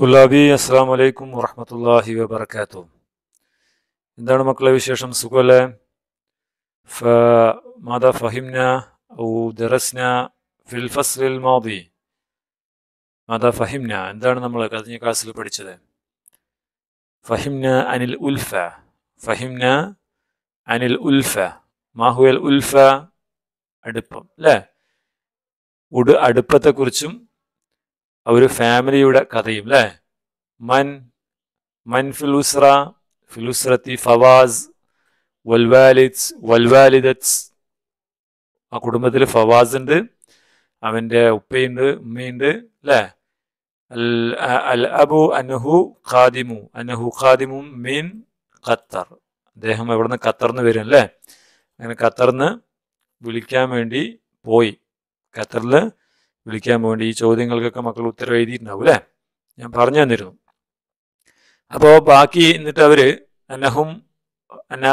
തുലാബി അസ്സാം വലൈക്കും വറഹമത്തല്ലാഹി വബർക്കാത്തു എന്താണ് മക്കളെ വിശേഷം സുഖമല്ലേ ഫ മാതാ ഫഹിംന ഔ ദറസ്ന ഫിൽ ഫസ്ലിൽ മാദി മാതാ ഫഹിംന എന്താണ് നമ്മൾ കഴിഞ്ഞ ക്ലാസ്സിൽ പഠിച്ചത് ഫഹിംന അനിൽ ഉൽഫ ഫഹിംന അനിൽ ഉൽഫ മാഹുവൽ ഉൽഫ അടുപ്പം അല്ലേ ഉട് അടുപ്പത്തെക്കുറിച്ചും ഒരു ഫാമിലിയുടെ കഥയും അല്ലേ മൻ മൻ ഫിലുസ്ര ഫിലുസ്രത്തി ഫവാസ് വൽവാലിദ്സ് വൽവാലിദത്സ് ആ കുടുംബത്തിൽ ഫവാസ് ഉണ്ട് അവൻ്റെ ഉപ്പയുണ്ട് ഉമ്മയുണ്ട് അല്ലേ അൽ അബു അനഹു ഖാദിമു അനഹു ഖാദിമു മീൻ ഖത്തർ അദ്ദേഹം എവിടെ നിന്ന് ഖത്തർന്ന് വരും അല്ലേ അങ്ങനെ ഖത്തർന്ന് വിളിക്കാൻ വേണ്ടി പോയി ഖത്തറിൽ വിളിക്കാൻ വേണ്ടി ഈ ചോദ്യങ്ങൾക്കൊക്കെ മക്കൾ ഉത്തരം എഴുതിയിട്ടുണ്ടാവും അല്ലേ ഞാൻ പറഞ്ഞു തന്നിരുന്നു അപ്പോൾ ബാക്കി എന്നിട്ട് അവർ അനഹും അന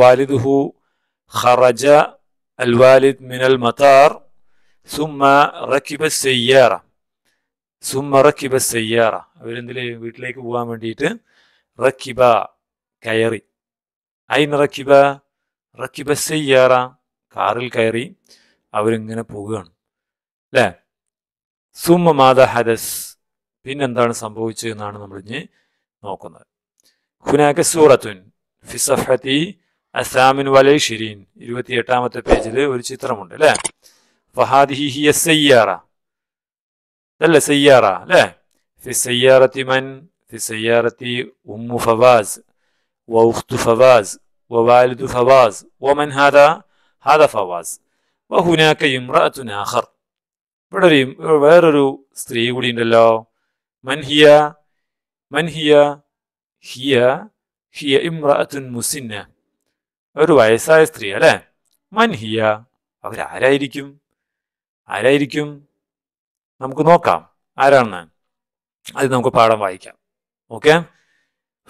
വാലിദുഹു ഹറജ അൽ വാലിദ് മിനൽ മതാർ സുമ റക്കിബ സയ്യാറ സുമ റക്കിബ സയ്യാറ അവരെന്തിൽ വീട്ടിലേക്ക് പോകാൻ വേണ്ടിയിട്ട് റക്കിബ കയറി ഐ നിറക്കിബ റക്കിബ സയ്യാറ കാറിൽ കയറി അവരിങ്ങനെ പോവുകയാണ് അല്ലേ സുമ മാത ഹദസ് പിന്നെന്താണ് സംഭവിച്ചതെന്നാണ് നമ്മൾ ഇനി നോക്കുന്നത് ഹുനാക്ക സൂറത്തുൻ ഫിസഫത്തി അസാമിൻ വലൈ ഷിരീൻ ഇരുപത്തി എട്ടാമത്തെ പേജിൽ ഒരു ചിത്രമുണ്ട് അല്ലേ ഫഹാദി ഹിയ സയ്യാറ അല്ലേ സയ്യാറ അല്ലേ ഫി സയ്യാറത്തി മൻ في سيارة أم فواز وأخت فواز ووالد فواز ومن هذا؟ هذا فواز وهناك امرأة آخر ഇവിടെ ഒരു വേറൊരു സ്ത്രീ കൂടി ഉണ്ടല്ലോ മൻഹിയ മൻഹിയ ഹിയ ഹിയ ഇമ്രഅത്തുൻ മുസിന്ന ഒരു വയസ്സായ സ്ത്രീ അല്ലേ മൻഹിയ അവരാരായിരിക്കും ആരായിരിക്കും നമുക്ക് നോക്കാം ആരാണെന്ന് അത് നമുക്ക് പാഠം വായിക്കാം ഓക്കെ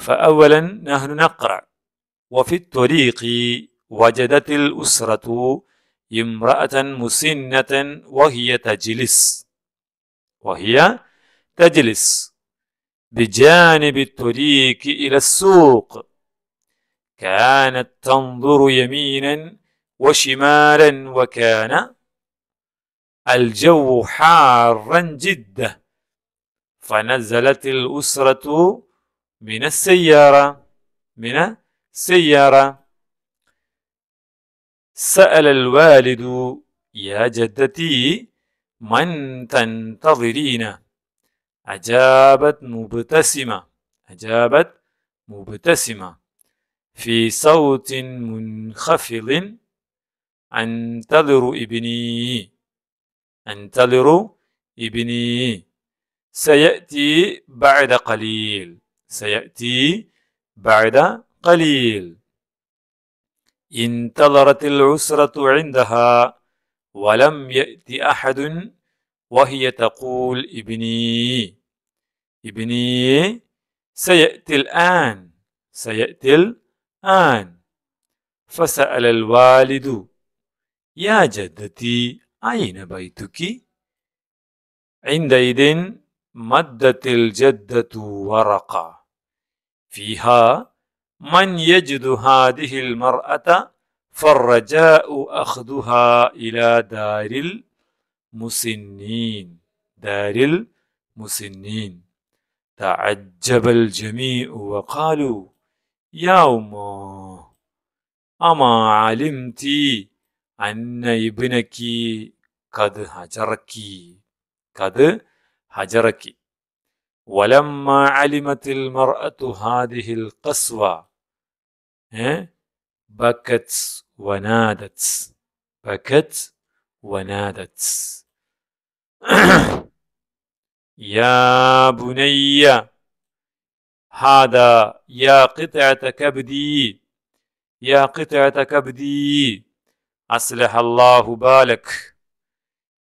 فأولا نحن نقرأ وفي الطريق وجدت الأسرة امرأة مسنة وهي تجلس وهي تجلس بجانب الطريق إلى السوق كانت تنظر يمينا وشمالا وكان الجو حارا جدا فنزلت الأسرة من السيارة من السيارة سأل الوالد يا جدتي من تنتظرين أجابت مبتسمة أجابت مبتسمة في صوت منخفض أنتظر ابني أنتظر ابني سيأتي بعد قليل سيأتي بعد قليل انتظرت العسرة عندها ولم يأت أحد وهي تقول ابني ابني سيأتي الآن سيأتي الآن فسأل الوالد يا جدتي أين بيتك؟ عندئذ مدت الجدة ورقة فيها من يجد هذه المرأة فالرجاء أخذها إلى دار المسنين دار المسنين تعجب الجميع وقالوا يا أمه أما علمت أن ابنك قد هجرك قد هجرك ولما علمت المرأة هذه القسوة بكت ونادت بكت ونادت يا بني هذا يا قطعة كبدي يا قطعة كبدي أصلح الله بالك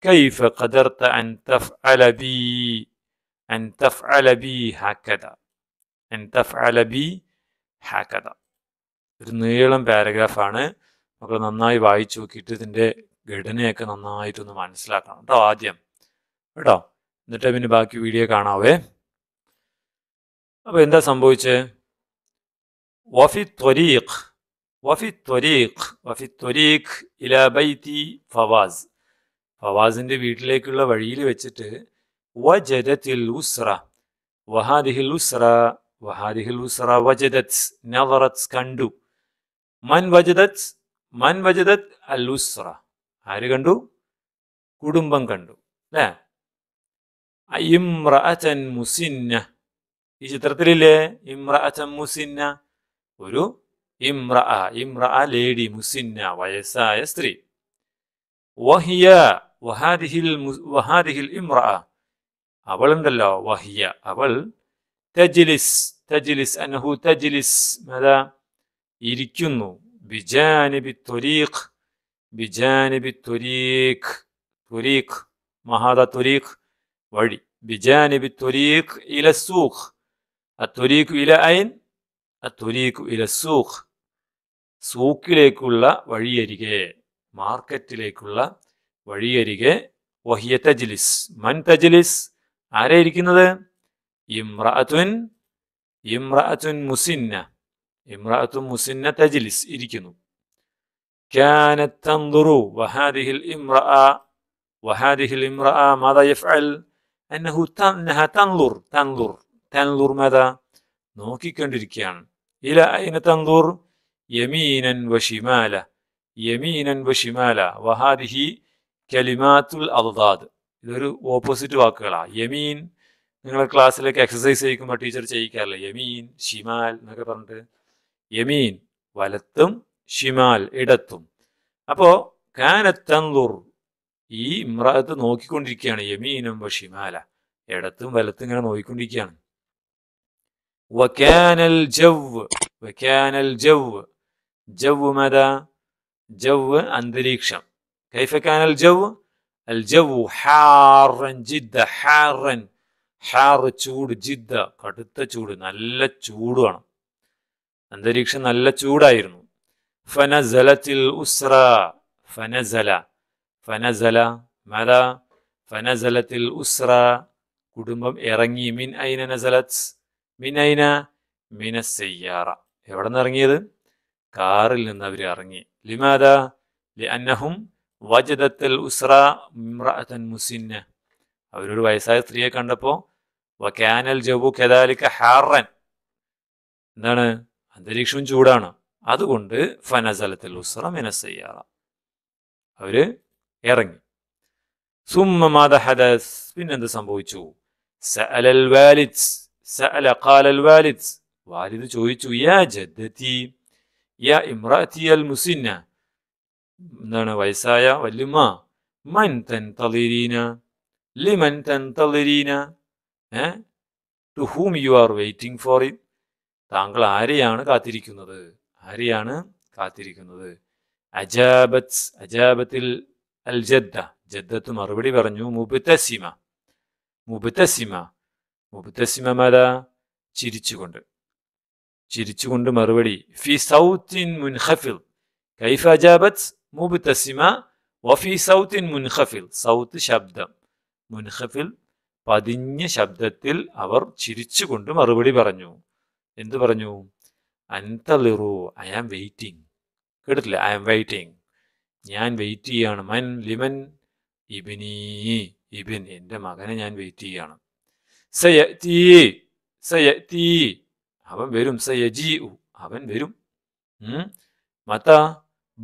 كيف قدرت أن تفعل بي أن تفعل بي هكذا أن تفعل بي هكذا ഒരു നീളം പാരഗ്രാഫാണ് മക്കൾ നന്നായി വായിച്ചു നോക്കിയിട്ട് ഇതിൻ്റെ ഘടനയൊക്കെ നന്നായിട്ടൊന്ന് മനസ്സിലാക്കണം കേട്ടോ ആദ്യം കേട്ടോ എന്നിട്ട് പിന്നെ ബാക്കി വീഡിയോ കാണാവേ അപ്പോൾ എന്താ സംഭവിച്ചത് വഫി ത്വരീഖ് വഫി ത്വരീഖ് വഫി ത്വരീഖ് ഇല ഫവാസ് ഫവാസിൻ്റെ വീട്ടിലേക്കുള്ള വഴിയിൽ വെച്ചിട്ട് വജദത്തിൽ ഉസ്ര വഹാദിഹിൽ ഉസ്ര വഹാദിഹിൽ ഉസ്ര വജദത്ത് നവറത്ത് കണ്ടു മൻ വജദത്ത് മൻ അൽ ആര് കണ്ടു കുടുംബം കണ്ടു അല്ലേ ഇമ്രഅൻ മുസിന്ന ഈ ചിത്രത്തിലില്ലേ ഇമ്രഅൻ മുസിന്ന ഒരു ഇമ്ര ഇമ്ര ലേഡി മുസിന്ന വയസ്സായ സ്ത്രീ വഹിയ വഹാദിഹിൽ വഹാദിഹിൽ ഇമ്ര അവളുണ്ടല്ലോ വഹിയ അവൾ തജിലിസ് തജിലിസ് അനഹു തജിലിസ് മതാ ഇരിക്കുന്നു ബിജാനിബി തുരീഖ് ബിജാനിബി തുരീഖ് തുരീഖ് മഹാദ തുരീഖ് വഴി ബിജാനിബി തുരീഖ് ഇല സൂഖ് തുരീഖ് ഇല ഐൻ തുരീഖ് ഇല സൂഖ് സൂക്കിലേക്കുള്ള വഴിയരികെ മാർക്കറ്റിലേക്കുള്ള വഴിയരികെ വഹിയ തജ്ലിസ് മൻ തജ്ലിസ് ആരെ ഇരിക്കുന്നത് ഇമ്രഅത്തുൻ ഇമ്രഅത്തുൻ മുസിന്ന ഇമ്രാത്തു മുസിന്ന തജിലിസ് ഇരിക്കുന്നു كانت تنظر وهذه الامرأة وهذه الامرأة ماذا يفعل؟ أنه أنها تنظر تنظر تنظر ماذا؟ നോക്കിക്കൊണ്ടിരിക്കുകയാണ് ഇല അയിന തന്തൂർ യമീനൻ വഷിമാല യമീനൻ വഷിമാല വഹാദിഹി കലിമാത്തുൽ അദാദ് ഇതൊരു ഓപ്പോസിറ്റ് വാക്കുകളാണ് യമീൻ നിങ്ങളുടെ ക്ലാസ്സിലേക്ക് എക്സസൈസ് ചെയ്യിക്കുമ്പോൾ ടീച്ചർ ചെയ്യിക്കാറില്ല യമീൻ ഷിമാൽ എന്നൊക്കെ പറഞ്ഞിട്ട് യമീൻ വലത്തും ഷിമാൽ ഇടത്തും അപ്പോ കാനത്തൻതുർ ഈ ഇമ്രാത്ത് നോക്കിക്കൊണ്ടിരിക്കുകയാണ് യമീനും ഷിമാല ഇടത്തും വലത്തും ഇങ്ങനെ നോക്കിക്കൊണ്ടിരിക്കുകയാണ് വക്കാനൽ ജവ് വക്കാനൽ ജവ് ജവ് മത ജവ് അന്തരീക്ഷം കൈഫക്കാനൽ ജവ് അൽ ജവ് ഹാറൻ ജിദ്ദ ഹാറൻ ഹാർ ചൂട് ജിദ്ദ കടുത്ത ചൂട് നല്ല ചൂട് വേണം അന്തരീക്ഷം നല്ല ചൂടായിരുന്നു ഫനസലത്തിൽ ഉസ്ര ഫനസല ഫനസല മല ഫനസലത്തിൽ ഉസ്ര കുടുംബം ഇറങ്ങി മിൻ ഐന നസലത്ത് മിൻ ഐന മിന എവിടെ നിന്ന് ഇറങ്ങിയത് കാറിൽ നിന്ന് അവർ ഇറങ്ങി ലിമാദ ലി അന്നഹും വജദത്തിൽ ഉസ്ര ഇമ്രഅൻ മുസിന്ന അവരൊരു വയസ്സായ സ്ത്രീയെ കണ്ടപ്പോൾ വകാനൽ ജബു കെദാലിക്ക ഹാറൻ എന്താണ് അന്തരീക്ഷവും ചൂടാണ് അതുകൊണ്ട് ഫനസലത്തിൽ ഉസ്ര മിനസയ്യാറ അവര് ഇറങ്ങി സുമ്മമാത ഹദസ് പിന്നെന്ത് സംഭവിച്ചു സഅലൽ വാലിദ് സഅല ഖാലൽ വാലിദ് വാലിദ് ചോദിച്ചു യാ ജദ്ദതി യാ ഇമ്രാത്തി മുസിന്ന എന്താണ് വയസ്സായ വല്ലുമ്മ മൻ തൻ തളിരീന ലിമൻ തൻ തളിരീന to whom you are waiting for it താങ്കൾ ആരെയാണ് കാത്തിരിക്കുന്നത് ആരെയാണ് കാത്തിരിക്കുന്നത് അജാബത്ത് അജാബത്തിൽ അൽ ജദ്ദ ജദ്ദത്ത് മറുപടി പറഞ്ഞു മുബുത്തസിമ മുബുത്തസിമ മുബുത്തസിമ മത ചിരിച്ചുകൊണ്ട് ചിരിച്ചുകൊണ്ട് മറുപടി ഫി ഇൻ മുൻഹഫിൽ കൈഫ അജാബത്ത് മുബുത്തസിമ സൗത്ത് ഇൻ മുൻഹഫിൽ സൗത്ത് ശബ്ദം മുൻഹഫിൽ പതിഞ്ഞ ശബ്ദത്തിൽ അവർ ചിരിച്ചുകൊണ്ട് മറുപടി പറഞ്ഞു എന്തു പറഞ്ഞു ലിറു ഐ ആം വെയിറ്റിംഗ് കേട്ടിട്ടില്ല ഐ ആം വെയിറ്റിംഗ് ഞാൻ വെയിറ്റ് ചെയ്യാണ് മൻ ലിമൻ ഇബിനീ ഇബിൻ എൻ്റെ മകനെ ഞാൻ വെയിറ്റ് ചെയ്യാണ് സയ തീ സയ തീ അവൻ വരും സയജി അവൻ വരും മത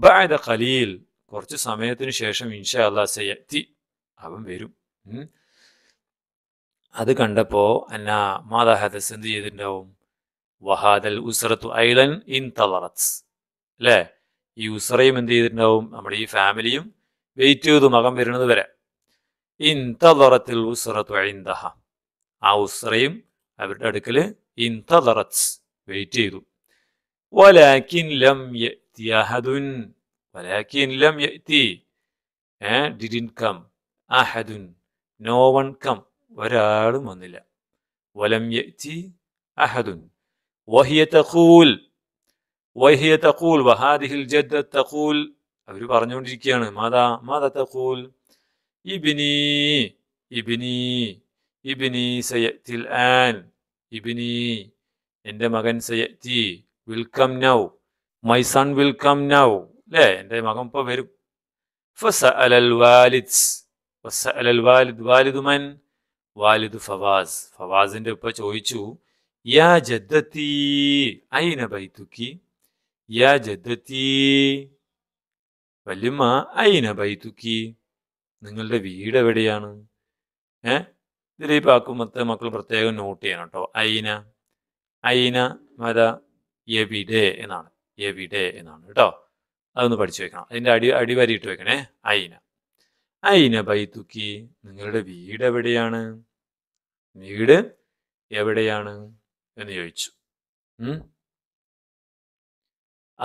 ബാദ ഖലീൽ കുറച്ച് സമയത്തിന് ശേഷം ഇൻഷാ അല്ലാ സയത്തി അവൻ വരും അത് കണ്ടപ്പോൾ എന്നാ മാതാഹത്തെ എന്ത് ചെയ്തിട്ടുണ്ടാവും വഹാദൽ ഉസ്രത്തു ഐലൻ ഇൻ തളറത്ത് അല്ലേ ഈ ഉസറയും എന്ത് ചെയ്തിട്ടുണ്ടാവും നമ്മുടെ ഈ ഫാമിലിയും വെയിറ്റ് ചെയ്തു മകം വരുന്നത് വരെ ഇൻ തളറത്തിൽ ഉസ്രത്തു ഐന്ദഹ ആ ഉസറയും അവരുടെ അടുക്കൽ ഇൻ തളറത്ത് വെയിറ്റ് ചെയ്തു ലം ലം കം നോ വൺ കം ഒരാളും വന്നില്ല വലം അഹദുൻ വഹിയ തഖൂൽ വഹിയ تقول വഹാദിഹിൽ ജദ്ദ തഖൂൽ അവർ ماذا മാതാ മാതാ ابني ابني ഇബിനി ഇബിനി സയത്തിൽ ആൻ ഇബിനി എൻ്റെ മകൻ സയത്തി will come now my son will come now അല്ലേ എൻ്റെ മകൻ ഇപ്പോൾ വരും فسأل الوالد فسأل الوالد والد من والد فواز فواز عندما ഉപ്പ ചോദിച്ചു യാ ജദ്ദത്തി ഐന ബൈത്തുക്കി യാ ജദ്ദത്തി വല്യമ്മ ഐന ബൈത്തുക്കി നിങ്ങളുടെ വീട് എവിടെയാണ് ഏ ഇതിൽ ഈ പാക്കുമത്തെ മക്കൾ പ്രത്യേകം നോട്ട് ചെയ്യണം കേട്ടോ ഐന ഐന മര എവിടെ എന്നാണ് എവിടെ എന്നാണ് കേട്ടോ അതൊന്ന് പഠിച്ചു വെക്കണം അതിൻ്റെ അടി അടിവരിയിട്ട് വെക്കണേ ഐന ഐന ബൈത്തുക്കി നിങ്ങളുടെ വീട് എവിടെയാണ് വീട് എവിടെയാണ് എന്ന് ചോദിച്ചു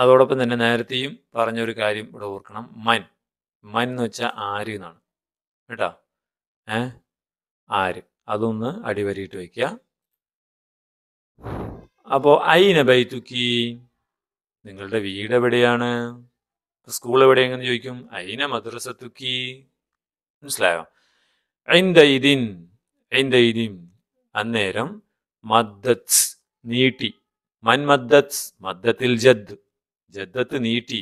അതോടൊപ്പം തന്നെ നേരത്തെയും പറഞ്ഞൊരു കാര്യം ഇവിടെ ഓർക്കണം മൻ മൻ എന്ന് വെച്ചാൽ ആര് എന്നാണ് കേട്ടോ ഏ ആര് അതൊന്ന് അടിവരിയിട്ട് വയ്ക്കുക അപ്പോൾ ഐന ബൈത്തുക്കി നിങ്ങളുടെ വീട് എവിടെയാണ് സ്കൂൾ എവിടെയെന്ന് ചോദിക്കും ഐന മദ്രസത്തുക്കി മനസ്സിലായോ ഐന്ദൈദിൻ ഐന്ദൈദിൻ അന്നേരം മദ്ദത്സ് നീട്ടി മൻ മദ്ദത്സ് മദ്ദത്തിൽ ജദ് ജദ്ദത്ത് നീട്ടി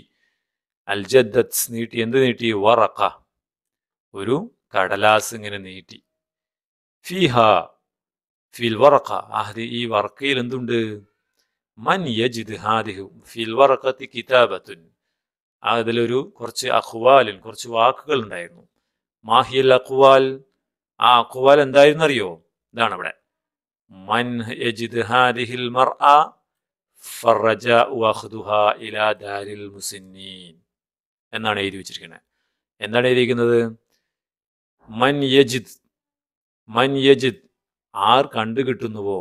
അൽ ജദ്ദത്സ് നീട്ടി എന്ത് നീട്ടി വറക്ക ഒരു കടലാസ് ഇങ്ങനെ നീട്ടി ഫിഹ ഫിൽ വറക്ക ആഹ് ഈ വറക്കയിൽ എന്തുണ്ട് മൻ യജിദ് ഹാദിഹു ഫിൽ വറക്കത്തി കിതാബത്തുൻ അതിലൊരു കുറച്ച് അഖ്വാലിൽ കുറച്ച് വാക്കുകൾ ഉണ്ടായിരുന്നു മാഹിയൽ അഖ്വാൽ ആ അഖ്വാൽ എന്തായിരുന്നറിയോ അറിയോ ഇതാണ് ഇവിടെ من يجد هذه المرأة فالرجاء واخذها إلى دار المسنين എന്നാണ് എഴുതി വെച്ചിരിക്കുന്നത് എന്താണ് എഴുതിയിരിക്കുന്നത് മൻ യജിദ് മൻ യജിദ് ആർ കണ്ടു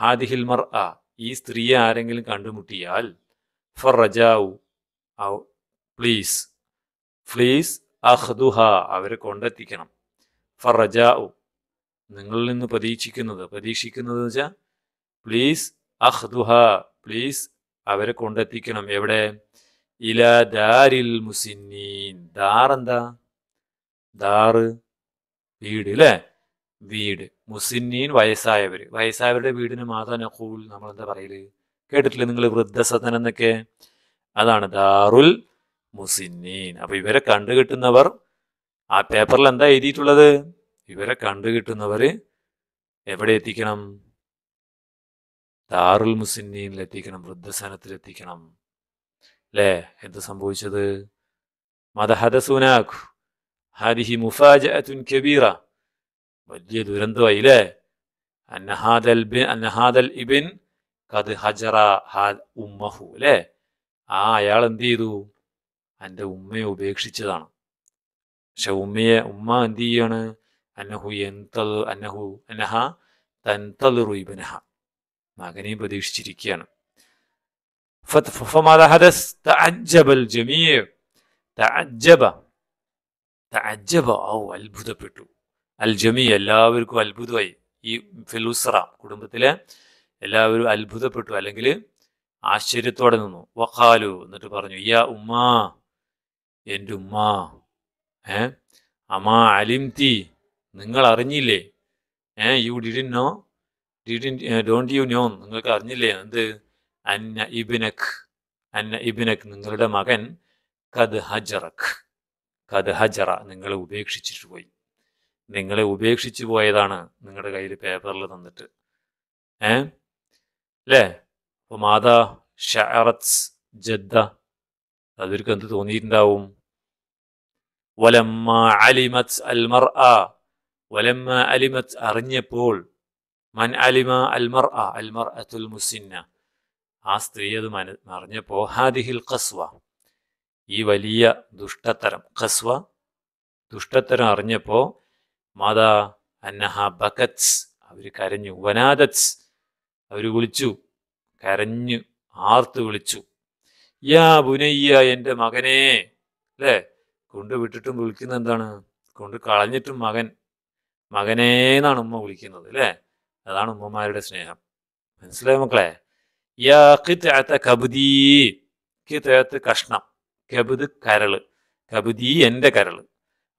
ഹാദിഹിൽ മർ ആ ഈ സ്ത്രീയെ ആരെങ്കിലും കണ്ടുമുട്ടിയാൽ ഫർ റജാവു പ്ലീസ് പ്ലീസ് അഹ്ദുഹ അവരെ കൊണ്ടെത്തിക്കണം ഫർ നിങ്ങളിൽ നിന്ന് പരീക്ഷിക്കുന്നത് പരീക്ഷിക്കുന്നത് വെച്ചാൽ പ്ലീസ് ദുഹ പ്ലീസ് അവരെ കൊണ്ടെത്തിക്കണം എവിടെ ഇല ദാരിൽ മുസിന്നീൻ ദാർ എന്താ ദാറ് വീട് അല്ലേ വീട് മുസിന്നീൻ വയസ്സായവർ വയസ്സായവരുടെ വീടിന് മാതാ നഖൂൽ നമ്മൾ എന്താ പറയല് കേട്ടിട്ടില്ല നിങ്ങൾ വൃദ്ധസദനം എന്നൊക്കെ അതാണ് ദാറുൽ മുസിന്നീൻ അപ്പൊ ഇവരെ കണ്ടുകിട്ടുന്നവർ ആ പേപ്പറിൽ എന്താ എഴുതിയിട്ടുള്ളത് ഇവരെ കണ്ടുകിട്ടുന്നവരെ എവിടെ എത്തിക്കണം താറുൽ മുസിന്നീനിൽ എത്തിക്കണം വൃദ്ധസനത്തിൽ എത്തിക്കണം അല്ലേ എന്ത് സംഭവിച്ചത് മതഹദസുനാഖു ഹരിഹി മുഫാജഅത്തുൻ കബീറ വലിയ ദുരന്തമായി അല്ലേ അന്നഹാദൽ ബിൻ അന്നഹാദൽ ഇബിൻ കത് ഹജറ ഉമ്മഹു അല്ലേ ആ അയാൾ എന്ത് ചെയ്തു എൻ്റെ ഉമ്മയെ ഉപേക്ഷിച്ചതാണ് പക്ഷെ ഉമ്മയെ ഉമ്മ എന്ത് ചെയ്യാണ് അന്നഹു എന്തൽ അന്നഹു തൻ തൻതൽ ഇബനഹ മകനെ പ്രതീക്ഷിച്ചിരിക്കുകയാണ് അത്ഭുതപ്പെട്ടു അൽ ജമി എല്ലാവർക്കും അത്ഭുതമായി ഈ ഫിലുസറ കുടുംബത്തിലെ എല്ലാവരും അത്ഭുതപ്പെട്ടു അല്ലെങ്കിൽ ആശ്ചര്യത്തോടെ നിന്നു വഖാലു എന്നിട്ട് പറഞ്ഞു യാ ഉമ്മാ എൻ്റെ ഉമ്മാ ഏ അമാ അലിംതി നിങ്ങൾ അറിഞ്ഞില്ലേ ഏ you didn't know didn't don't you know നിങ്ങൾക്ക് അറിഞ്ഞില്ലേ എന്ത് അന്ന ഇബിനക് അന്ന ഇബിനക് നിങ്ങളുടെ മകൻ കദ് ഹജറക് കദ് ഹജറ നിങ്ങളെ ഉപേക്ഷിച്ചിട്ട് പോയി നിങ്ങളെ ഉപേക്ഷിച്ചു പോയതാണ് നിങ്ങളുടെ കയ്യിൽ പേപ്പറിൽ തന്നിട്ട് ഏ അല്ലേ അപ്പോൾ മാതാ ഷറത്സ് ജദ്ദ അവർക്ക് എന്ത് തോന്നിയിട്ടുണ്ടാവും വലമ്മ അലിമത് അൽമർ ആ വലമ്മ അലിമത്ത് അറിഞ്ഞപ്പോൾ മൻ അലിമ അൽമർ അ അൽമർ അത്തുൽ മുസിന്ന ആ സ്ത്രീ അത് മന അറിഞ്ഞപ്പോൾ ഹാദിഹിൽ ഖസ്വ ഈ വലിയ ദുഷ്ടത്തരം ഖസ്വ ദുഷ്ടത്തരം അറിഞ്ഞപ്പോൾ മാതാ അന്നഹ ബക്കത്സ് അവർ കരഞ്ഞു വനാദത്സ് അവർ വിളിച്ചു കരഞ്ഞു ആർത്ത് വിളിച്ചു യാ ബുനയ്യ എൻ്റെ മകനെ അല്ലേ കൊണ്ടുവിട്ടിട്ടും വിളിക്കുന്ന എന്താണ് കൊണ്ട് കളഞ്ഞിട്ടും മകൻ മകനേ എന്നാണ് ഉമ്മ വിളിക്കുന്നത് അല്ലേ അതാണ് ഉമ്മമാരുടെ സ്നേഹം മനസ്സിലായി മക്കളെ യാ കിത്തയത്ത കഷ്ണം കബുദ് കരള് കബുദി എൻ്റെ കരള്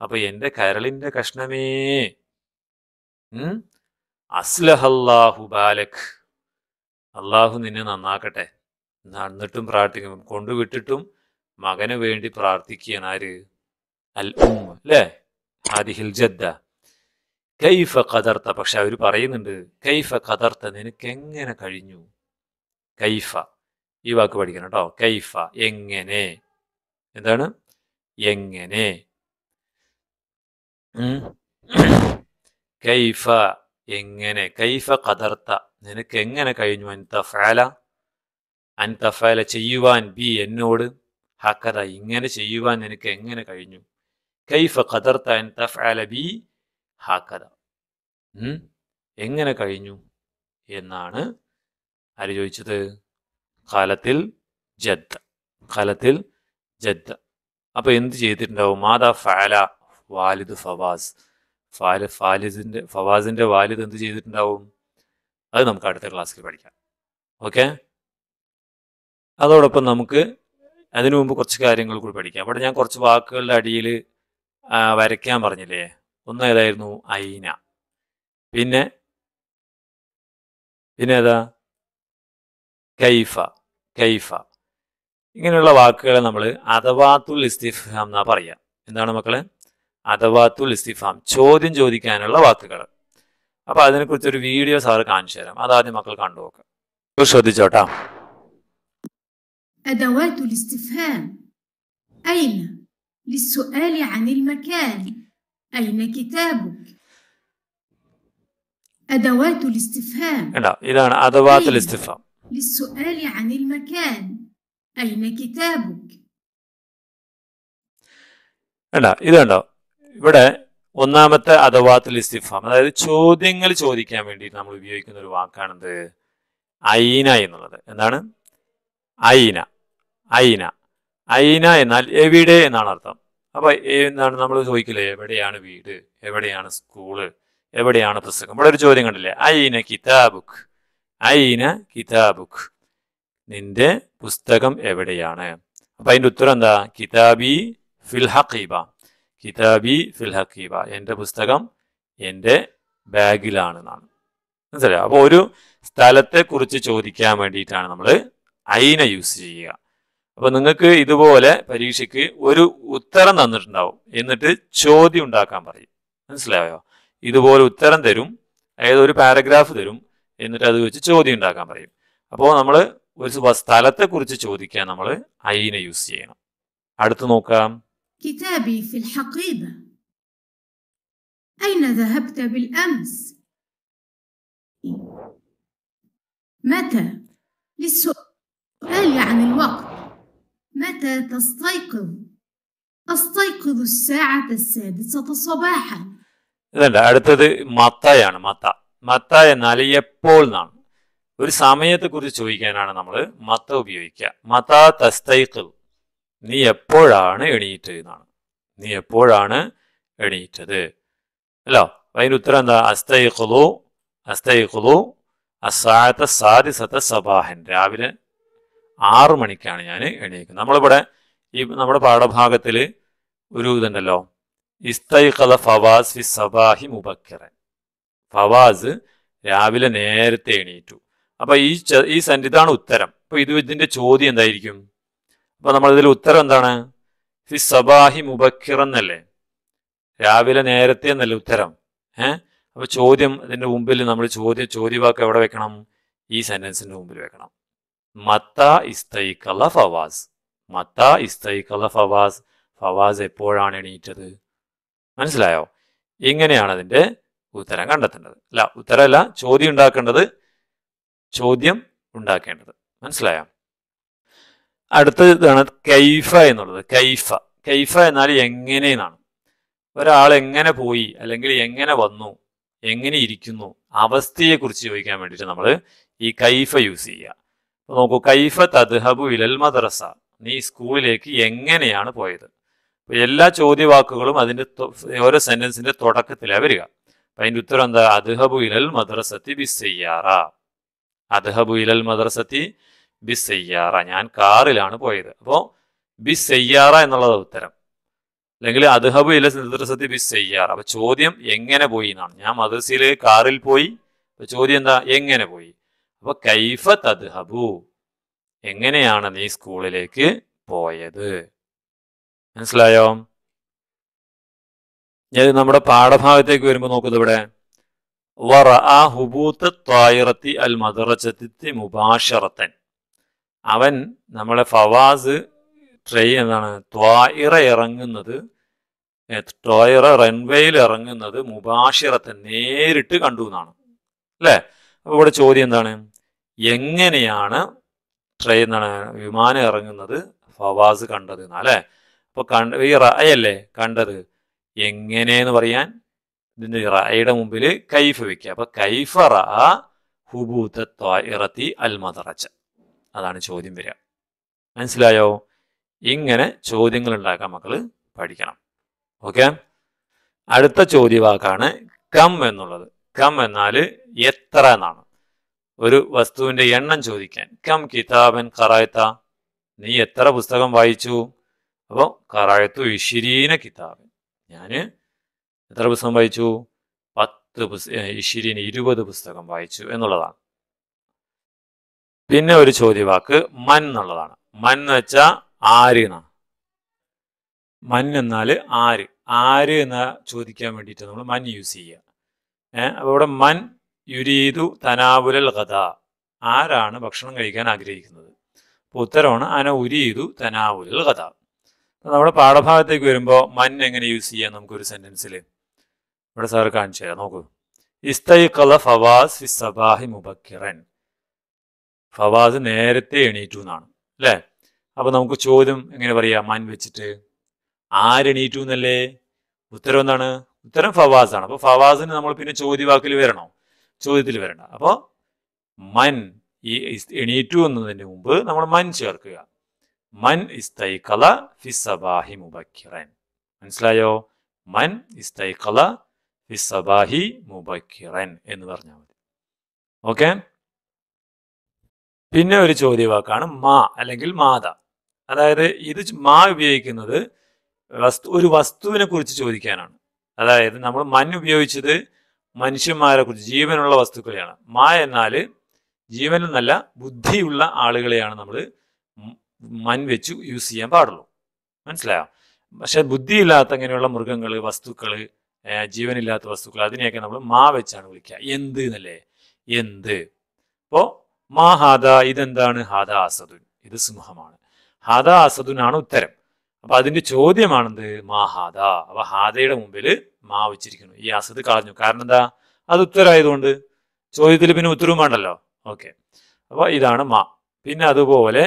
അപ്പൊ എൻ്റെ കരളിന്റെ കഷ്ണമേ അസ്ലഹല്ലാഹു ബാലക് അള്ളാഹു നിന്നെ നന്നാക്കട്ടെ നടന്നിട്ടും പ്രാർത്ഥിക്കും കൊണ്ടുവിട്ടിട്ടും മകന് വേണ്ടി പ്രാർത്ഥിക്കാൻ ആര് അൽ ഉം അല്ലേ ആദിഹിൽ ജദ്ദ കൈഫ കതർത്ത പക്ഷെ അവർ പറയുന്നുണ്ട് കൈഫ കതർത്ത നിനക്ക് എങ്ങനെ കഴിഞ്ഞു കൈഫ ഈ വാക്ക് പഠിക്കണം കേട്ടോ കൈഫ എങ്ങനെ എന്താണ് എങ്ങനെ കൈഫ എങ്ങനെ കൈഫ കതർത്ത നിനക്ക് എങ്ങനെ കഴിഞ്ഞു അൻതഫാല അൻതഫാല ചെയ്യുവാൻ ബി എന്നോട് ഹക്കത ഇങ്ങനെ ചെയ്യുവാൻ നിനക്ക് എങ്ങനെ കഴിഞ്ഞു കൈഫ കതർത്ത അൻതഫാല ബി ആ കഥ എങ്ങനെ കഴിഞ്ഞു എന്നാണ് ആര് ചോദിച്ചത് കാലത്തിൽ ജദ്ദ കാലത്തിൽ ജദ്ദ അപ്പോൾ എന്ത് ചെയ്തിട്ടുണ്ടാവും മാതാ ഫാല വാലിദ് ഫവാസ് ഫാല ഫാലിദിന്റെ ഫവാസിൻ്റെ വാലിദ് എന്ത് ചെയ്തിട്ടുണ്ടാവും അത് നമുക്ക് അടുത്ത ക്ലാസ്സിൽ പഠിക്കാം ഓക്കെ അതോടൊപ്പം നമുക്ക് അതിനു മുമ്പ് കുറച്ച് കാര്യങ്ങൾ കൂടി പഠിക്കാം അവിടെ ഞാൻ കുറച്ച് വാക്കുകളുടെ അടിയിൽ വരയ്ക്കാൻ പറഞ്ഞില്ലേ ഒന്ന് ഏതായിരുന്നു ഐന പിന്നെ പിന്നെ ഏതാ കൈഫ കൈഫ ഇങ്ങനെയുള്ള വാക്കുകളെ നമ്മൾ അഥവാത്തുൽ ഇസ്തിഫാം എന്നാ പറയാം എന്താണ് മക്കള് അഥവാത്തുൽ ഇസ്തിഫാം ചോദ്യം ചോദിക്കാനുള്ള വാക്കുകൾ അപ്പൊ അതിനെക്കുറിച്ച് ഒരു വീഡിയോ സാറ് കാണിച്ചു തരാം അതാദ്യം മക്കൾ കണ്ടു നോക്കാം ശ്രദ്ധിച്ചോട്ടാ أدوات الاستفهام أين للسؤال عن المكان أين كتابك؟ أدوات الاستفهام لا إذا أدوات الاستفهام للسؤال عن المكان أين كتابك؟ لا إذا ഇതുണ്ടോ ഇവിടെ ഒന്നാമത്തെ അഥവാത്തിൽ ഇസ്തിഫാം അതായത് ചോദ്യങ്ങൾ ചോദിക്കാൻ വേണ്ടി നമ്മൾ ഉപയോഗിക്കുന്ന ഒരു വാക്കാണെന്ത് അയിന എന്നുള്ളത് എന്താണ് അയിന അയിന അയിന എന്നാൽ എവിടെ എന്നാണ് അർത്ഥം അപ്പോൾ എന്താണ് നമ്മൾ ചോദിക്കില്ലേ എവിടെയാണ് വീട് എവിടെയാണ് സ്കൂള് എവിടെയാണ് പുസ്തകം ഇവിടെ ഒരു ചോദ്യം കണ്ടില്ലേ അയിന കിതാബുക്ക് അയിന കിതാബുക്ക് നിന്റെ പുസ്തകം എവിടെയാണ് അപ്പം അതിൻ്റെ ഉത്തരം എന്താ കിതാബി ഫിൽ ഹഖീബ കിതാബി ഫിൽ ഹഖീബ എൻ്റെ പുസ്തകം എൻ്റെ ബാഗിലാണെന്നാണ് മനസ്സിലായോ അപ്പോൾ ഒരു സ്ഥലത്തെക്കുറിച്ച് ചോദിക്കാൻ വേണ്ടിയിട്ടാണ് നമ്മൾ അയിന യൂസ് ചെയ്യുക അപ്പൊ നിങ്ങൾക്ക് ഇതുപോലെ പരീക്ഷയ്ക്ക് ഒരു ഉത്തരം തന്നിട്ടുണ്ടാവും എന്നിട്ട് ചോദ്യം ഉണ്ടാക്കാൻ പറയും മനസ്സിലായോ ഇതുപോലെ ഉത്തരം തരും അതായത് ഒരു പാരഗ്രാഫ് തരും എന്നിട്ട് അത് വെച്ച് ചോദ്യം ഉണ്ടാക്കാൻ പറയും അപ്പോൾ നമ്മൾ ഒരു സ്ഥലത്തെക്കുറിച്ച് ചോദിക്കാൻ നമ്മൾ ഐനെ യൂസ് ചെയ്യണം അടുത്ത് നോക്കാം കിതാബി ഫിൽ ഹഖീബ ذهبت متى؟ للسؤال عن الوقت متى تستيقظ؟ أستيقظ الساعة السادسة صباحا ഇതല്ല അടുത്തത് മത്തയാണ് മത്ത മത്ത എന്നാൽ എപ്പോൾ എന്നാണ് ഒരു സമയത്തെക്കുറിച്ച് ചോദിക്കാനാണ് നമ്മൾ മത്ത ഉപയോഗിക്കുക മത്ത തസ്തൈക്കിൾ നീ എപ്പോഴാണ് എണീറ്റത് എന്നാണ് നീ എപ്പോഴാണ് എണീറ്റത് അല്ലോ അതിൻ്റെ ഉത്തരം എന്താ അസ്തൈഖുലു അസ്തൈഖുലു അസാത്ത സാദിസത്ത സബാഹൻ രാവിലെ ആറ് മണിക്കാണ് ഞാൻ എണീക്കുന്നത് നമ്മളിവിടെ ഈ നമ്മുടെ പാഠഭാഗത്തിൽ ഒരു ഇതുണ്ടല്ലോ ഫവാസ് ഫി സബാഹി മുബക്കിറൻ ഫവാസ് രാവിലെ നേരത്തെ എണീറ്റു അപ്പോൾ ഈ ഈ സെൻറ്റ് ഉത്തരം അപ്പോൾ ഇത് ഇതിൻ്റെ ചോദ്യം എന്തായിരിക്കും അപ്പോൾ നമ്മളിതിൽ ഉത്തരം എന്താണ് ഫി സബാഹി മുബക്കിറൻ എന്നല്ലേ രാവിലെ നേരത്തെ എന്നല്ലേ ഉത്തരം ഏ അപ്പോൾ ചോദ്യം ഇതിന്റെ മുമ്പിൽ നമ്മൾ ചോദ്യ ചോദ്യവാക്ക് എവിടെ വെക്കണം ഈ സെൻറ്റൻസിൻ്റെ മുമ്പിൽ വെക്കണം മത്ത ഇസ്തൈക്കല ഫവാസ് മത്ത ഇസ്തൈക്കല ഫവാസ് ഫവാസ് എപ്പോഴാണ് എണീറ്റത് മനസ്സിലായോ ഇങ്ങനെയാണ് അതിൻ്റെ ഉത്തരം കണ്ടെത്തേണ്ടത് അല്ല ഉത്തരമല്ല ചോദ്യം ഉണ്ടാക്കേണ്ടത് ചോദ്യം ഉണ്ടാക്കേണ്ടത് മനസ്സിലായോ അടുത്തതാണ് കൈഫ എന്നുള്ളത് കൈഫ കൈഫ എന്നാൽ എങ്ങനെ എന്നാണ് ഒരാൾ എങ്ങനെ പോയി അല്ലെങ്കിൽ എങ്ങനെ വന്നു എങ്ങനെ ഇരിക്കുന്നു അവസ്ഥയെക്കുറിച്ച് ചോദിക്കാൻ വേണ്ടിയിട്ട് നമ്മൾ ഈ കൈഫ യൂസ് ചെയ്യുക നോക്കൂ കൈഫ തദ്ഹബു ഇലൽ മദ്രസ നീ സ്കൂളിലേക്ക് എങ്ങനെയാണ് പോയത് എല്ലാ ചോദ്യവാക്കുകളും അതിൻ്റെ ഓരോ സെൻറ്റൻസിൻ്റെ തുടക്കത്തിലാണ് വരിക അപ്പം അതിൻ്റെ ഉത്തരം എന്താ അദ്ഹബു ഇലൽ മദ്രസത്തി ബിസ്സയ്യാറ അദ്ഹബു ഇലൽ മദ്രസത്തി ബിസ്സയ്യാറ ഞാൻ കാറിലാണ് പോയത് അപ്പോൾ ബിസ്സയ്യാറ എന്നുള്ളത് ഉത്തരം അല്ലെങ്കിൽ അദ്ഹബു ഇലൽ മദ്രസത്തി ബിസ്സയ്യാറ അപ്പോൾ ചോദ്യം എങ്ങനെ പോയി എന്നാണ് ഞാൻ മദ്രസയിൽ കാറിൽ പോയി ചോദ്യം എന്താ എങ്ങനെ പോയി അപ്പൊ കൈഫ തദ്ഹബു എങ്ങനെയാണ് നീ സ്കൂളിലേക്ക് പോയത് മനസ്സിലായോ ഇത് നമ്മുടെ പാഠഭാഗത്തേക്ക് വരുമ്പോൾ നോക്കുന്നത് ഇവിടെ വറ ആ ഹുബൂത്ത് ത്വായിറത്തി അൽ മുബാഷറത്തൻ അവൻ നമ്മളെ ഫവാസ് ട്രെയിൻ എന്താണ് ത്വായിറ ഇറങ്ങുന്നത് ത്വായിറ റൺവേയിൽ ഇറങ്ങുന്നത് മുബാഷിറത്തൻ നേരിട്ട് കണ്ടു എന്നാണ് അല്ലേ അപ്പോൾ ഇവിടെ ചോദ്യം എന്താണ് എങ്ങനെയാണ് ട്രെയിൻ വിമാനം ഇറങ്ങുന്നത് ഫവാസ് കണ്ടത് അല്ലേ അപ്പോൾ കണ്ട ഈ റയല്ലേ കണ്ടത് എങ്ങനെയെന്ന് പറയാൻ ഇതിൻ്റെ റയുടെ മുമ്പിൽ കൈഫ് വെക്കുക അപ്പോൾ കൈഫ റ ഹുബൂത്ത ത്വായിറത്തി അൽ അതാണ് ചോദ്യം വരിക മനസ്സിലായോ ഇങ്ങനെ ചോദ്യങ്ങൾ ഉണ്ടാക്കാൻ മക്കൾ പഠിക്കണം ഓക്കെ അടുത്ത ചോദ്യവാക്കാണ് കം എന്നുള്ളത് കം എന്നാൽ എത്ര എന്നാണ് ഒരു വസ്തുവിന്റെ എണ്ണം ചോദിക്കാൻ കം കിതാബൻ കറായത്ത നീ എത്ര പുസ്തകം വായിച്ചു അപ്പോൾ കറായത്തു ഇഷിരീന കിതാബൻ ഞാൻ എത്ര പുസ്തകം വായിച്ചു പത്ത് പുസ്ത ഇഷിരീന ഇരുപത് പുസ്തകം വായിച്ചു എന്നുള്ളതാണ് പിന്നെ ഒരു ചോദ്യവാക്ക് മൻ എന്നുള്ളതാണ് മൻ എന്ന് വെച്ചാൽ ആര് എന്നാണ് മൻ എന്നാൽ ആര് ആര് എന്ന ചോദിക്കാൻ വേണ്ടിയിട്ട് നമ്മൾ മൻ യൂസ് ചെയ്യുക ഏഹ് അപ്പോൾ ഇവിടെ മൻ യുരീദു തനാവുലൽ കഥ ആരാണ് ഭക്ഷണം കഴിക്കാൻ ആഗ്രഹിക്കുന്നത് അപ്പോൾ ഉത്തരമാണ് അന ഉരീതു തനാവുലൽ കഥ നമ്മുടെ പാഠഭാഗത്തേക്ക് വരുമ്പോൾ മൻ എങ്ങനെ യൂസ് ചെയ്യാം നമുക്കൊരു സെൻറ്റൻസിൽ ഇവിടെ സാർ കാണിച്ചു തരാം നോക്കൂ ഇസ്തൈഖല ഫവാസ് ഫി മുബക്കിറൻ ഫവാസ് നേരത്തെ എണീറ്റു എന്നാണ് അല്ലേ അപ്പോൾ നമുക്ക് ചോദ്യം എങ്ങനെ പറയാം മൻ വെച്ചിട്ട് ആരെണീറ്റു എന്നല്ലേ ഉത്തരം എന്താണ് ഉത്തരം ഫവാസാണ് അപ്പോൾ ഫവാസിന് നമ്മൾ പിന്നെ ചോദ്യവാക്കിൽ വരണോ ചോദ്യത്തിൽ വരണം അപ്പോൾ മൻ ഈ എണീറ്റു എന്നതിന് മുമ്പ് നമ്മൾ മൻ ചേർക്കുക മൻ ഇസ്തൈക്കല ഫിസബാഹി മുബക്കിറൻ മനസ്സിലായോ മൻ ഇസ്തൈക്കല ഫിസബാഹി മുബക്കിറൻ എന്ന് പറഞ്ഞാൽ മതി ഓക്കെ പിന്നെ ഒരു ചോദ്യവാക്കാണ് മാ അല്ലെങ്കിൽ മാത അതായത് ഇത് മാ ഉപയോഗിക്കുന്നത് വസ്തു ഒരു വസ്തുവിനെ കുറിച്ച് ചോദിക്കാനാണ് അതായത് നമ്മൾ മൻ ഉപയോഗിച്ചത് മനുഷ്യന്മാരെ കുറിച്ച് ജീവനുള്ള വസ്തുക്കളെയാണ് മാ എന്നാൽ ജീവനെന്നല്ല ബുദ്ധിയുള്ള ആളുകളെയാണ് നമ്മൾ മൻ വെച്ചു യൂസ് ചെയ്യാൻ പാടുള്ളൂ മനസ്സിലായോ പക്ഷെ ബുദ്ധിയില്ലാത്ത അങ്ങനെയുള്ള മൃഗങ്ങൾ വസ്തുക്കൾ ജീവനില്ലാത്ത വസ്തുക്കൾ അതിനെയൊക്കെ നമ്മൾ മാ വെച്ചാണ് വിളിക്കുക എന്ത് എന്നല്ലേ എന്ത് അപ്പോൾ മാ ഹാദ ഇതെന്താണ് ഹാദ അസദുൻ ഇത് സിംഹമാണ് ഹാദ അസദുൻ ആണ് ഉത്തരം അപ്പൊ അതിന്റെ ചോദ്യമാണെന്ത് മാ ഹാദ അപ്പൊ ഹാദയുടെ മുമ്പിൽ മാ വെച്ചിരിക്കുന്നു ഈ അസത് കളഞ്ഞു കാരണം എന്താ അത് ഉത്തരമായതുകൊണ്ട് ചോദ്യത്തിൽ പിന്നെ ഉത്തരവും വേണ്ടല്ലോ ഓക്കെ അപ്പോൾ ഇതാണ് മാ പിന്നെ അതുപോലെ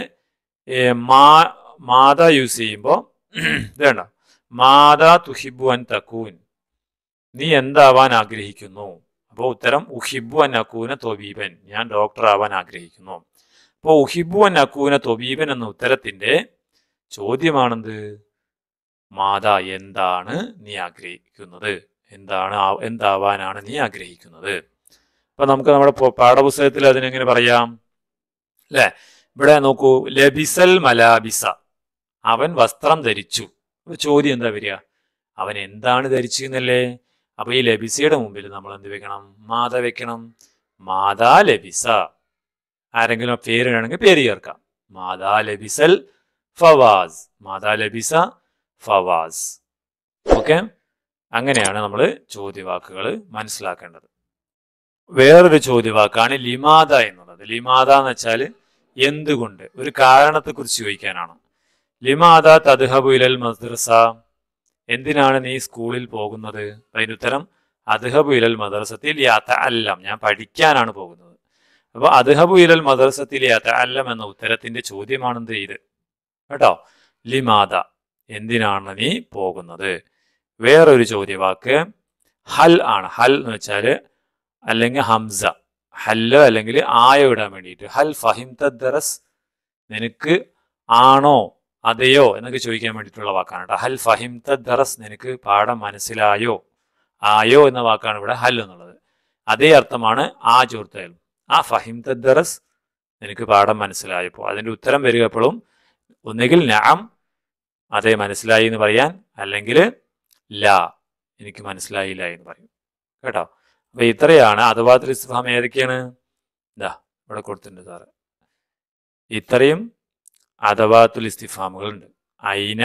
മാ മാത യൂസ് ചെയ്യുമ്പോൾ വേണ്ട മാത തുഹിബു അൻ തക്കൂൻ നീ എന്താവാൻ ആഗ്രഹിക്കുന്നു അപ്പോൾ ഉത്തരം ഉഹിബു അൻ അക്കൂന തൊബീബൻ ഞാൻ ഡോക്ടർ ആവാൻ ആഗ്രഹിക്കുന്നു അപ്പോൾ ഉഹിബു അൻ അക്കൂന തൊബീബൻ എന്ന ഉത്തരത്തിൻ്റെ ചോദ്യമാണെന്ത് മാത എന്താണ് നീ ആഗ്രഹിക്കുന്നത് എന്താണ് എന്താവാനാണ് നീ ആഗ്രഹിക്കുന്നത് അപ്പൊ നമുക്ക് നമ്മുടെ പാഠപുസ്തകത്തിൽ അതിനെങ്ങനെ പറയാം അല്ലെ ഇവിടെ നോക്കൂ ലബിസൽ മലാബിസ അവൻ വസ്ത്രം ധരിച്ചു ചോദ്യം എന്താ വരിക അവൻ എന്താണ് ധരിച്ചു എന്നല്ലേ അപ്പൊ ഈ ലബിസയുടെ മുമ്പിൽ നമ്മൾ എന്ത് വെക്കണം മാത വെക്കണം മാതാ ലബിസ ആരെങ്കിലും പേര് വേണമെങ്കിൽ പേര് ചേർക്കാം മാതാ ലബിസൽ ഫവാസ് മാതാ ലബിസ ഫവാസ് ഓക്കെ അങ്ങനെയാണ് നമ്മൾ ചോദ്യവാക്കുകൾ മനസ്സിലാക്കേണ്ടത് വേറൊരു ചോദ്യവാക്കാണ് ലിമാദ എന്നുള്ളത് ലിമാദ എന്ന് വെച്ചാൽ എന്തുകൊണ്ട് ഒരു കാരണത്തെക്കുറിച്ച് ചോദിക്കാനാണ് ലിമാദ തദ്ഹബു ഇലൽ മദ്രസ എന്തിനാണ് നീ സ്കൂളിൽ പോകുന്നത് അതിന് ഉത്തരം അദ്ഹബു ഇലൽ മദ്രസത്തിൽ യാത്ര അല്ലം ഞാൻ പഠിക്കാനാണ് പോകുന്നത് അപ്പോൾ അദ്ഹബു ഇലൽ മദ്രസത്തിൽ യാത്ര അല്ലം എന്ന ഉത്തരത്തിന്റെ ചോദ്യമാണെന്ത് ഇത് കേട്ടോ ലിമാദ എന്തിനാണ് നീ പോകുന്നത് വേറൊരു ചോദ്യവാക്ക് ഹൽ ആണ് ഹൽ എന്ന് വെച്ചാൽ അല്ലെങ്കിൽ ഹംസ ഹല്ല് അല്ലെങ്കിൽ ആയ ഇടാൻ വേണ്ടിയിട്ട് ഹൽ ഫഹിം തദ്റസ് നിനക്ക് ആണോ അതെയോ എന്നൊക്കെ ചോദിക്കാൻ വേണ്ടിയിട്ടുള്ള വാക്കാണ് കേട്ടോ ഹൽ ഫഹിം തദ്റസ് നിനക്ക് പാഠം മനസ്സിലായോ ആയോ എന്ന വാക്കാണ് ഇവിടെ ഹൽ എന്നുള്ളത് അതേ അർത്ഥമാണ് ആ ചോർത്തൽ ആ ഫഹിം തദ്റസ് നിനക്ക് പാഠം മനസ്സിലായപ്പോൾ അതിൻ്റെ ഉത്തരം വരികപ്പോഴും എപ്പോഴും ഒന്നുകിൽ നാം അതെ മനസ്സിലായി എന്ന് പറയാൻ അല്ലെങ്കിൽ ല എനിക്ക് മനസ്സിലായില്ല എന്ന് പറയും കേട്ടോ അപ്പൊ ഇത്രയാണ് അഥവാത്തിൽ ഇസ്ഫാം ഏതൊക്കെയാണ് ഇതാ ഇവിടെ കൊടുത്തിട്ടുണ്ട് സാറ് ഇത്രയും അഥവാത്തുൽ ഇസ്തിഫാമുകളുണ്ട് അയിന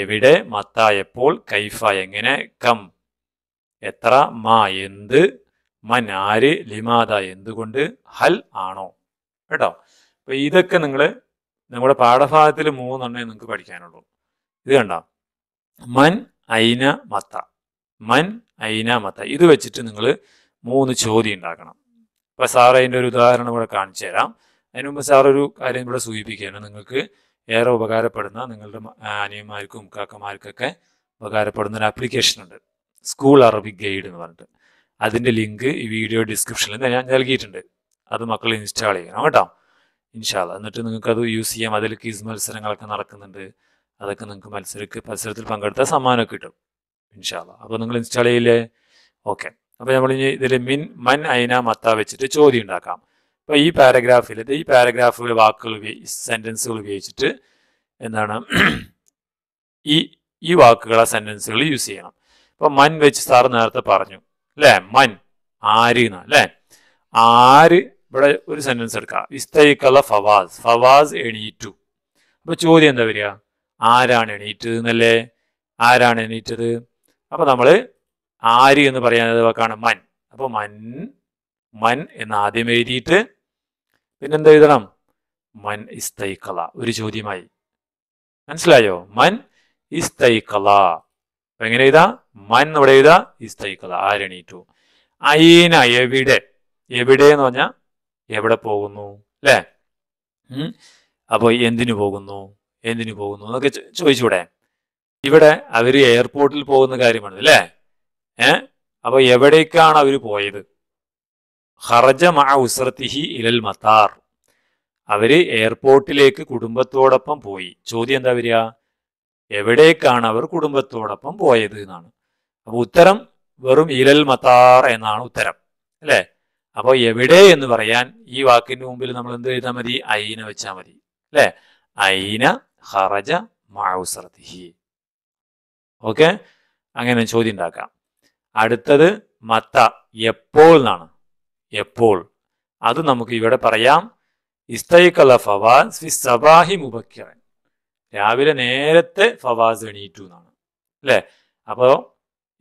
എവിടെ മത്ത എപ്പോൾ കൈഫ എങ്ങനെ കം എത്ര മാ എന്ത് മൻ ആര് ലിമാത എന്തുകൊണ്ട് ഹൽ ആണോ കേട്ടോ അപ്പൊ ഇതൊക്കെ നിങ്ങൾ നമ്മുടെ പാഠഭാഗത്തിൽ മൂന്നെണ്ണേ നിങ്ങൾക്ക് പഠിക്കാനുള്ളൂ ഇത് കണ്ട മൻ ഐന മത്ത മൻ ഐന മത്ത ഇത് വെച്ചിട്ട് നിങ്ങൾ മൂന്ന് ചോദ്യം ഉണ്ടാക്കണം അപ്പൊ സാർ അതിൻ്റെ ഒരു ഉദാഹരണം കൂടെ കാണിച്ചു തരാം അതിനുമുമ്പ് സാർ ഒരു കാര്യം കൂടെ സൂചിപ്പിക്കുകയാണ് നിങ്ങൾക്ക് ഏറെ ഉപകാരപ്പെടുന്ന നിങ്ങളുടെ അനിയന്മാർക്കും കാക്കമാർക്കൊക്കെ ഉപകാരപ്പെടുന്ന ഒരു ആപ്ലിക്കേഷൻ ഉണ്ട് സ്കൂൾ അറബിക് ഗൈഡ് എന്ന് പറഞ്ഞിട്ട് അതിൻ്റെ ലിങ്ക് ഈ വീഡിയോ ഡിസ്ക്രിപ്ഷനിൽ ഞാൻ നൽകിയിട്ടുണ്ട് അത് മക്കൾ ഇൻസ്റ്റാൾ ചെയ്യണം കേട്ടോ ഇൻഷാല്ല എന്നിട്ട് നിങ്ങൾക്ക് അത് യൂസ് ചെയ്യാം അതിൽ ക്വിസ് മത്സരങ്ങളൊക്കെ നടക്കുന്നുണ്ട് അതൊക്കെ നിങ്ങൾക്ക് മത്സരക്ക് മത്സരത്തിൽ പങ്കെടുത്താൽ സമ്മാനമൊക്കെ കിട്ടും ഇൻഷാല്ല അപ്പോൾ നിങ്ങൾ ഇൻസ്റ്റാൾ ചെയ്യില്ലേ ഓക്കെ അപ്പോൾ നമ്മൾ ഇനി ഇതിൽ മിൻ മൻ അയിന മത്ത വെച്ചിട്ട് ചോദ്യം ഉണ്ടാക്കാം അപ്പോൾ ഈ പാരഗ്രാഫിൽ ഈ പാരഗ്രാഫിലെ വാക്കുകൾ സെൻറ്റൻസുകൾ ഉപയോഗിച്ചിട്ട് എന്താണ് ഈ ഈ വാക്കുകൾ ആ സെൻറ്റൻസുകൾ യൂസ് ചെയ്യണം അപ്പോൾ മൻ വെച്ച് സാർ നേരത്തെ പറഞ്ഞു അല്ലേ മൻ ആര് എന്നാണ് അല്ലേ ആര് ഇവിടെ ഒരു സെന്റൻസ് എടുക്കാം ഇസ്തൈക്കല ഫവാസ് ഫവാസ് എണീറ്റു അപ്പോൾ ചോദ്യം എന്താ വരിക ആരാണ് എണീറ്റത് എന്നല്ലേ ആരാണ് എണീറ്റത് അപ്പോൾ നമ്മൾ ആര് എന്ന് പറയുന്നത് വാക്കാണ് മൻ അപ്പോൾ മൻ മൻ എന്ന് ആദ്യം എഴുതിയിട്ട് പിന്നെന്താ എഴുതണം മൻ ഇസ്തൈക്കല ഒരു ചോദ്യമായി മനസ്സിലായോ മൻ ഇസ്തൈക്കല എങ്ങനെ എഴുതാ മൻ ഇവിടെ എഴുതാ ഇസ്തൈക്കല ആരെണീറ്റു അയിന എവിടെ എവിടെ എന്ന് പറഞ്ഞാൽ എവിടെ പോകുന്നു അല്ലേ അപ്പോൾ എന്തിനു പോകുന്നു എന്തിനു പോകുന്നു എന്നൊക്കെ ചോദിച്ചൂടെ ഇവിടെ അവർ എയർപോർട്ടിൽ പോകുന്ന കാര്യമാണ് അല്ലേ ഏ അപ്പോൾ എവിടേക്കാണ് അവർ പോയത് ഹർജ മാ ഉസ്രത്തിഹി ഇലൽ മത്താർ അവർ എയർപോർട്ടിലേക്ക് കുടുംബത്തോടൊപ്പം പോയി ചോദ്യം എന്താ വരിക എവിടേക്കാണ് അവർ കുടുംബത്തോടൊപ്പം പോയത് എന്നാണ് അപ്പോൾ ഉത്തരം വെറും ഇലൽ മത്താർ എന്നാണ് ഉത്തരം അല്ലേ അപ്പോൾ എവിടെ എന്ന് പറയാൻ ഈ വാക്കിന്റെ മുമ്പിൽ നമ്മൾ എന്ത് എഴുതാൻ മതി ഐന വെച്ചാൽ മതി അല്ലെ ഐന ഹറജ മാവുസർത്തിഹി ഓക്കെ അങ്ങനെ ചോദ്യം ഉണ്ടാക്കാം അടുത്തത് മത്ത എപ്പോൾ എന്നാണ് എപ്പോൾ അത് നമുക്ക് ഇവിടെ പറയാം ഇസ്തൈക്കല ഫവാസ് സബാഹി മുബക്കിറൻ രാവിലെ നേരത്തെ ഫവാസ് എണീറ്റു എന്നാണ് അല്ലേ അപ്പോൾ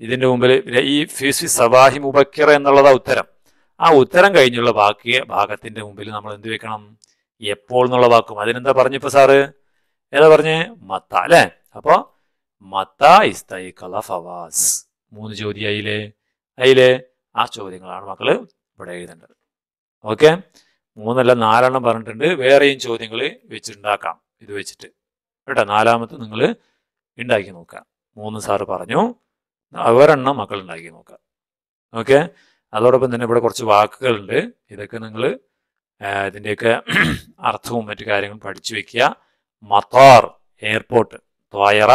ഇതിന്റെ മുമ്പിൽ ഈ ഫിസ് സബാഹി മുബക്കിറ എന്നുള്ളതാ ഉത്തരം ആ ഉത്തരം കഴിഞ്ഞുള്ള ബാക്കിയ ഭാഗത്തിന്റെ മുമ്പിൽ നമ്മൾ എന്ത് വെക്കണം എപ്പോൾ എന്നുള്ള വാക്കും അതിനെന്താ പറഞ്ഞു സാറ് ഏതാ പറഞ്ഞ് മത്ത അല്ലെ അപ്പോ മത്ത ഇസ്തൈ കല ഫവാസ് മൂന്ന് ചോദ്യം അയിലെ അയിലെ ആ ചോദ്യങ്ങളാണ് മക്കള് ഇവിടെ എഴുതേണ്ടത് ഓക്കെ മൂന്നല്ല നാലെണ്ണം പറഞ്ഞിട്ടുണ്ട് വേറെയും ചോദ്യങ്ങൾ വെച്ചിട്ടുണ്ടാക്കാം ഇത് വെച്ചിട്ട് കേട്ടോ നാലാമത്തെ നിങ്ങൾ ഉണ്ടാക്കി നോക്കാം മൂന്ന് സാറ് പറഞ്ഞു ഒരെണ്ണം മക്കൾ ഉണ്ടാക്കി നോക്കാം ഓക്കെ അതോടൊപ്പം തന്നെ ഇവിടെ കുറച്ച് വാക്കുകളുണ്ട് ഇതൊക്കെ നിങ്ങൾ ഇതിൻ്റെയൊക്കെ അർത്ഥവും മറ്റു കാര്യങ്ങളും പഠിച്ചു വെക്കുക മത്താർ എയർപോർട്ട് ത്വയറ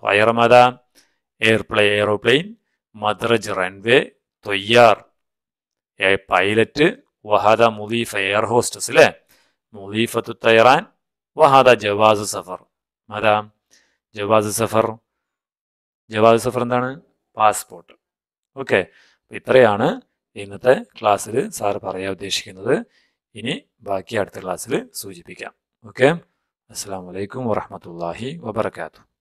ത്വയറ മത എയർപ്ലെ എയ്റോപ്ലെയിൻ മദ്രജ് റൺവേ ത്വയ്യാർ എ പൈലറ്റ് വഹാദ മുദീഫ എയർ ഹോസ്റ്റസ് അല്ലേ മുദീഫത്തു തയ്റാൻ വഹാദ ജവാസ് സഫർ മതാ ജവാസ് സഫർ ജവാസ് സഫർ എന്താണ് പാസ്പോർട്ട് ഓക്കെ ഇത്രയാണ് ഇന്നത്തെ ക്ലാസ്സിൽ സാർ പറയാൻ ഉദ്ദേശിക്കുന്നത് ഇനി ബാക്കി അടുത്ത ക്ലാസ്സിൽ സൂചിപ്പിക്കാം ഓക്കെ അസ്സാം വലൈക്കും വറഹമത്തല്ലാഹി വബർക്കാത്തു